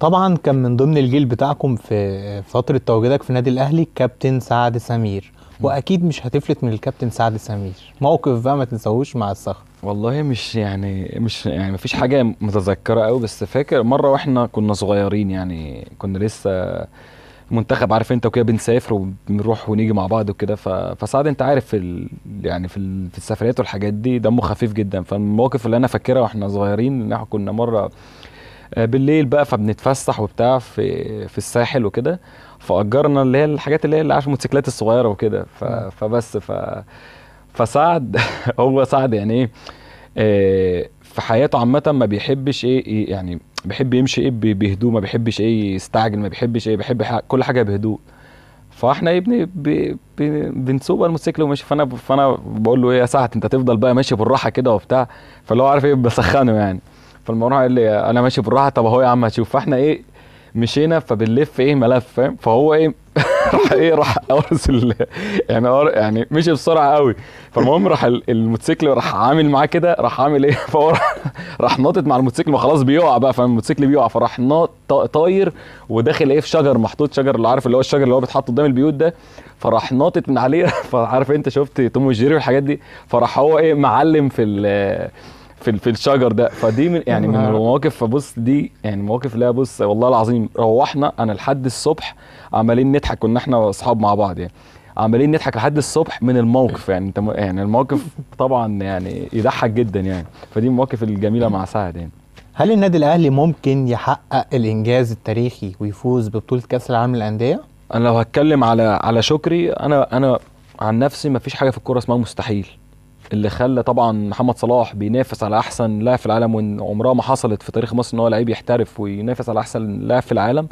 طبعا كان من ضمن الجيل بتاعكم في فتره تواجدك في النادي الاهلي كابتن سعد سمير واكيد مش هتفلت من الكابتن سعد سمير موقف بقى ما تنساهوش مع الصخر والله مش يعني مش يعني مفيش حاجه متذكره قوي بس فاكر مره واحنا كنا صغيرين يعني كنا لسه منتخب عارف انت وكده بنسافر وبنروح ونيجي مع بعض وكده فسعد انت عارف في ال... يعني في, ال... في السفريات والحاجات دي دمه خفيف جدا فالمواقف اللي انا فاكرها واحنا صغيرين ان احنا كنا مره آه، بالليل بقى فبنتفسح وبتاع في في الساحل وكده فاجرنا اللي هي الحاجات اللي هي اللي عارف الموتوسيكلات الصغيره وكده فبس ف فسعد هو سعد يعني ايه آه، في حياته عامه ما بيحبش ايه يعني بيحب يمشي ايه بهدوء ما بيحبش ايه يستعجل ما بيحبش ايه بيحب كل حاجه بهدوء فاحنا يا ابني بنسوق الموتوسيكل وماشي فانا فانا بقول له ايه يا سعد انت تفضل بقى ماشي بالراحه كده وبتاع فاللي هو عارف ايه بسخنه يعني فالمروان قال لي انا ماشي بالراحه طب اهو يا عم هتشوف فاحنا ايه مشينا فبنلف ايه ملف فاهم فهو ايه راح ايه راح قرص يعني يعني مشي بسرعه قوي فالمهم راح الموتوسيكل راح عامل معاه كده راح عامل ايه فهو راح ناطط مع الموتوسيكل ما خلاص بيقع بقى فاهم الموتوسيكل بيقع فراح طاير وداخل ايه في شجر محطوط شجر اللي عارف اللي هو الشجر اللي هو بيتحط قدام البيوت ده فراح ناطط من عليه فعارف انت شفت توم وجيري والحاجات دي فراح هو ايه معلم في في في الشجر ده فدي من يعني من المواقف فبص دي يعني مواقف اللي بص والله العظيم روحنا انا لحد الصبح عمالين نضحك كنا احنا اصحاب مع بعض يعني عمالين نضحك لحد الصبح من الموقف يعني انت يعني الموقف طبعا يعني يضحك جدا يعني فدي المواقف الجميله مع سعد يعني هل النادي الاهلي ممكن يحقق الانجاز التاريخي ويفوز ببطوله كاس العالم للانديه انا لو هتكلم على على شكري انا انا عن نفسي ما فيش حاجه في الكوره اسمها مستحيل اللي خلى طبعا محمد صلاح بينافس على احسن لاعب في العالم وعمرها ما حصلت في تاريخ مصر ان هو لعيب يحترف وينافس على احسن لاعب في العالم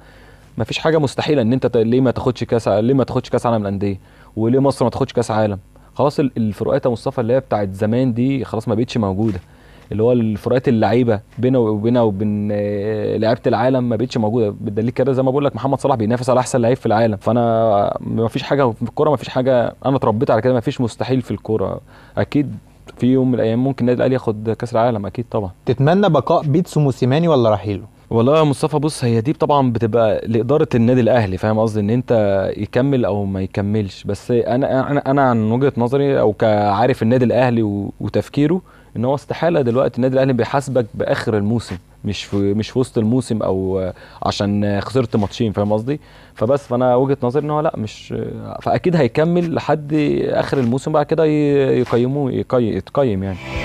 ما فيش حاجه مستحيله ان انت ليه ما تاخدش كاس ليه ما تاخدش كاس عالم للانديه وليه مصر ما تاخدش كاس عالم خلاص الفروقات يا مصطفى اللي هي بتاعت زمان دي خلاص ما بقتش موجوده اللي هو الفروقات اللعيبه بينه وبينه وبين آه، لعيبه العالم ما بقتش موجوده بالدليل كده زي ما بقول لك محمد صلاح بينافس على احسن لعيب في العالم فانا ما فيش حاجه في الكوره ما فيش حاجه انا اتربيت على كده ما فيش مستحيل في الكوره اكيد في يوم من الايام ممكن النادي الاهلي ياخد كاس العالم اكيد طبعا تتمنى بقاء بيتسو موسيماني ولا رحيله والله يا مصطفى بص هي دي طبعا بتبقى لاداره النادي الاهلي فاهم قصدي ان انت يكمل او ما يكملش بس انا انا انا عن وجهه نظري او كعارف النادي الاهلي وتفكيره ان هو استحاله دلوقتي النادي الاهلي بيحاسبك باخر الموسم مش في مش في وسط الموسم او عشان خسرت ماتشين فاهم قصدي فبس فانا وجهه نظري ان هو لا مش فاكيد هيكمل لحد اخر الموسم بعد كده يقيموه يقيم, يعني